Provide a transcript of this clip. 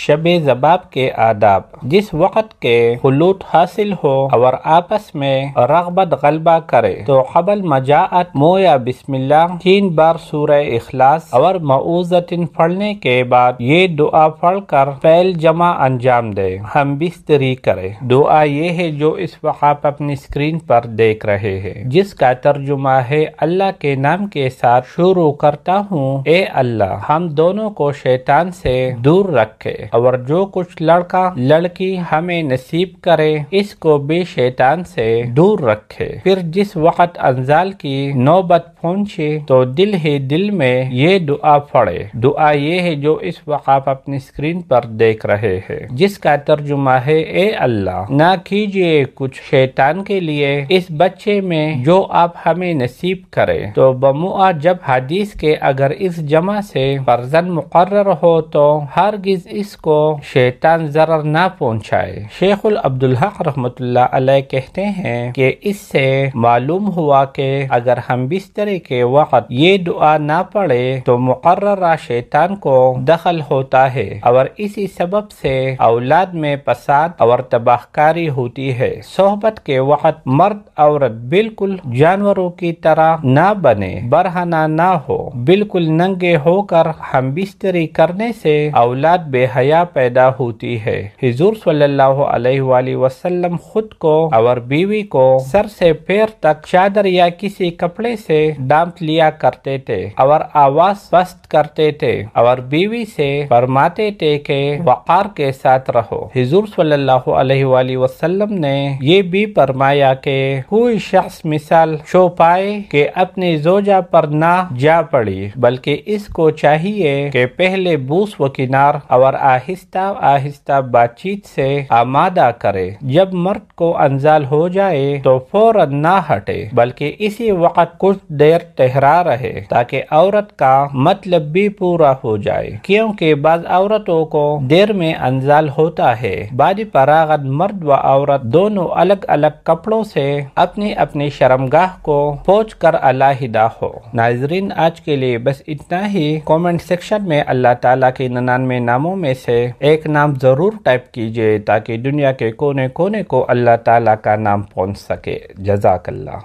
शब जबाब के आदाब जिस वक़्त के हलूत हासिल हो और आपस में रगबत गलबा करे तो कबल मजात मोया बिस्मिल्ला तीन बार सूरह अखलास और मऊजतिन पढ़ने के बाद ये दुआ पढ़ कर फैल जमा अंजाम दे हम बिस्तरी करे दुआ ये है जो इस वक्त आप अपनी स्क्रीन पर देख रहे हैं जिसका तर्जुमा है अल्लाह के नाम के साथ शुरू करता हूँ ए अल्लाह हम दोनों को शैतान से दूर रखे और जो कुछ लड़का लड़की हमें नसीब करे इसको भी शैतान से दूर रखे फिर जिस वक्त अंजाल की नौबत पहुंचे तो दिल ही दिल में ये दुआ फड़े दुआ ये है जो इस वक्त आप अपनी स्क्रीन पर देख रहे हैं जिसका तर्जुमा है ए अल्लाह ना कीजिए कुछ शैतान के लिए इस बच्चे में जो आप हमें नसीब करे तो बमुआ जब हदीस के अगर इस जमा से फर्जन मुकर हो तो हर गिज इस को शैतान जरर ना पहुँचाए शेख अब्दुल्हक अलैह कहते हैं कि इससे मालूम हुआ कि अगर हम बिस्तरे के वक़्त ये दुआ ना पढ़े तो मुकर्रा शैतान को दखल होता है और इसी सबब से औलाद में फसाद और तबाहकारी होती है सोहबत के वक़्त मर्द औरत बिल्कुल जानवरों की तरह ना बने बरहना ना हो बिल्कुल नंगे होकर हम बिस्तरी करने से औलाद बेहद हया पैदा होती है हिजूर सल्लल्लाहु वसल्लम खुद को और बीवी को सर से पैर तक चादर या किसी कपड़े से डांप लिया करते थे और आवाज स्पष्ट करते थे और बीवी से फरमाते थे के वकार के साथ रहो हिजूर सल्लल्लाहु वसल्लम ने ये भी फरमाया के कोई शख्स मिसाल शो पाए के अपने जोजा पर ना जा पड़ी बल्कि इसको चाहिए के पहले बूस व किनार और आ आहिस्ता आहिस्ता बातचीत से आमादा करे जब मर्द को अंजाल हो जाए तो फौरन ना हटे बल्कि इसी वक्त कुछ देर ठहरा रहे ताकि औरत का मतलब भी पूरा हो जाए क्योंकि बाद औरतों को देर में अंजाल होता है बाद परागत मर्द व औरत दोनों अलग अलग कपड़ों से अपनी अपनी शर्मगाह को पहुँच कर अलाहिदा हो नाजरीन आज के लिए बस इतना ही कमेंट सेक्शन में अल्लाह ताला के ननानवे नामों में में से एक नाम ज़रूर टाइप कीजिए ताकि दुनिया के कोने कोने को अल्लाह ताला का नाम पहुंच सके जजाकल्ला